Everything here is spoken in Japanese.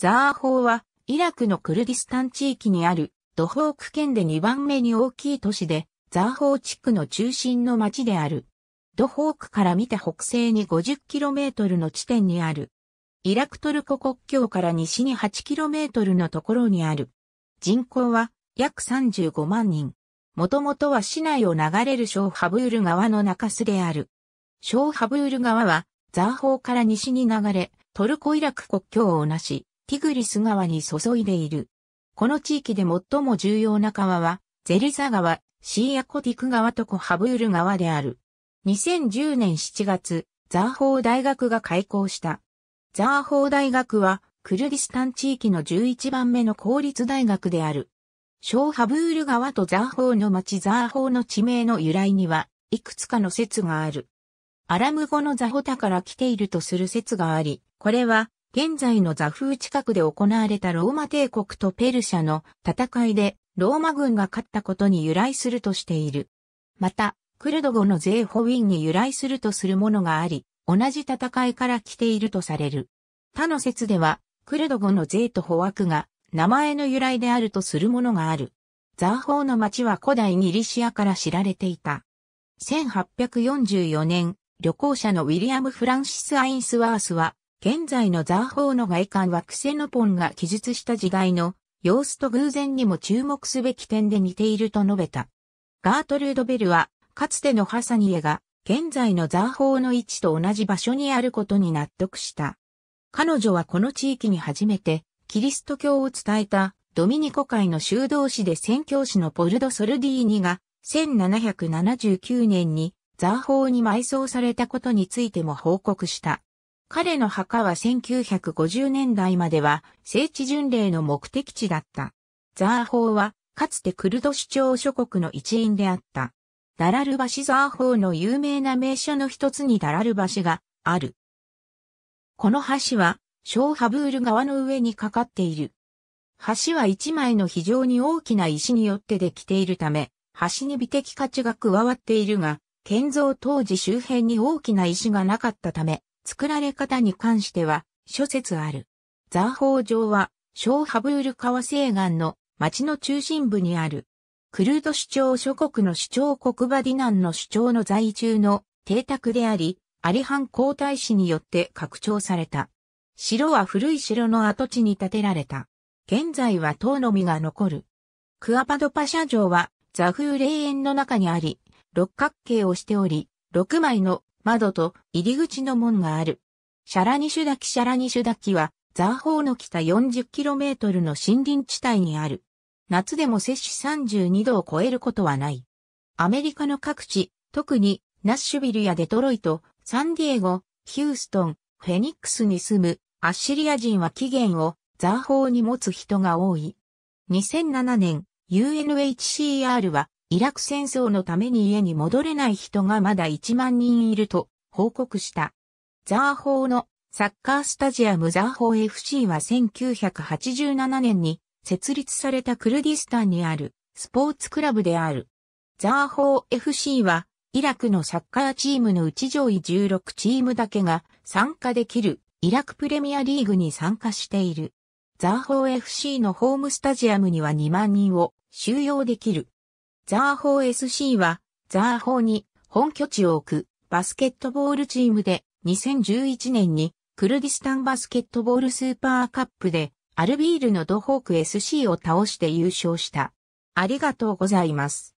ザーホーは、イラクのクルディスタン地域にある、ドホーク県で2番目に大きい都市で、ザーホー地区の中心の町である。ドホークから見て北西に 50km の地点にある。イラクトルコ国境から西に 8km のところにある。人口は約35万人。もともとは市内を流れるショーハブール川の中州である。ショーハブール川は、ザーホーから西に流れ、トルコイラク国境をなし、ティグリス川に注いでいる。この地域で最も重要な川は、ゼリザ川、シーアコティク川とコハブール川である。2010年7月、ザーホー大学が開校した。ザーホー大学は、クルギスタン地域の11番目の公立大学である。小ハブール川とザーホーの町ザーホーの地名の由来には、いくつかの説がある。アラム語のザホタから来ているとする説があり、これは現在のフ風近くで行われたローマ帝国とペルシャの戦いでローマ軍が勝ったことに由来するとしている。また、クルド語のゼーホウィンに由来するとするものがあり、同じ戦いから来ているとされる。他の説では、クルド語のゼーとホワクが名前の由来であるとするものがある。ザーホーの町は古代ギリシアから知られていた。1844年、旅行者のウィリアム・フランシス・アインスワースは、現在のザーホーの外観はクセノポンが記述した時代の様子と偶然にも注目すべき点で似ていると述べた。ガートルード・ベルは、かつてのハサニエが、現在のザーホーの位置と同じ場所にあることに納得した。彼女はこの地域に初めて、キリスト教を伝えた、ドミニコ会の修道士で宣教師のポルド・ソルディーニが、1779年に、ザーホーに埋葬されたことについても報告した。彼の墓は1950年代までは聖地巡礼の目的地だった。ザー法はかつてクルド主張諸国の一員であった。ダラル橋ザー法の有名な名所の一つにダラル橋がある。この橋は小ハブール川の上にかかっている。橋は一枚の非常に大きな石によってできているため、橋に美的価値が加わっているが、建造当時周辺に大きな石がなかったため、作られ方に関しては諸説ある。ザーホー城は、小ハブール川西岸の町の中心部にある。クルード首長諸国の首長国バディナンの首長の在住の邸宅であり、アリハン皇太子によって拡張された。城は古い城の跡地に建てられた。現在は塔のみが残る。クアパドパシャ城は、ザフー霊園の中にあり、六角形をしており、六枚の窓と入り口の門がある。シャラニシュダキシャラニシュダキは、ザーホーの北 40km の森林地帯にある。夏でも摂氏32度を超えることはない。アメリカの各地、特にナッシュビルやデトロイト、サンディエゴ、ヒューストン、フェニックスに住むアッシリア人は起源をザーホーに持つ人が多い。2007年、UNHCR はイラク戦争のために家に戻れない人がまだ1万人いると報告した。ザーホーのサッカースタジアムザーホー FC は1987年に設立されたクルディスタンにあるスポーツクラブである。ザーホー FC はイラクのサッカーチームのうち上位16チームだけが参加できるイラクプレミアリーグに参加している。ザーホー FC のホームスタジアムには2万人を収容できるザーホー SC は、ザーホーに本拠地を置くバスケットボールチームで2011年にクルディスタンバスケットボールスーパーカップでアルビールのドホーク SC を倒して優勝した。ありがとうございます。